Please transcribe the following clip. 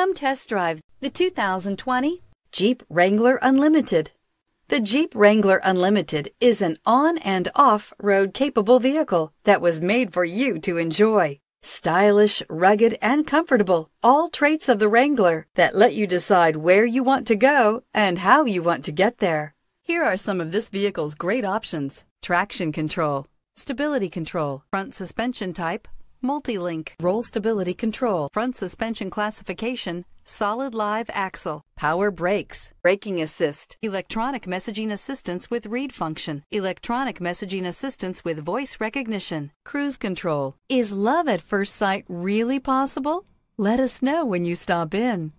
Come test drive the 2020 Jeep Wrangler Unlimited. The Jeep Wrangler Unlimited is an on and off road capable vehicle that was made for you to enjoy. Stylish, rugged, and comfortable, all traits of the Wrangler that let you decide where you want to go and how you want to get there. Here are some of this vehicle's great options traction control, stability control, front suspension type, Multilink, roll stability control, front suspension classification, solid live axle, power brakes, braking assist, electronic messaging assistance with read function, electronic messaging assistance with voice recognition, cruise control. Is love at first sight really possible? Let us know when you stop in.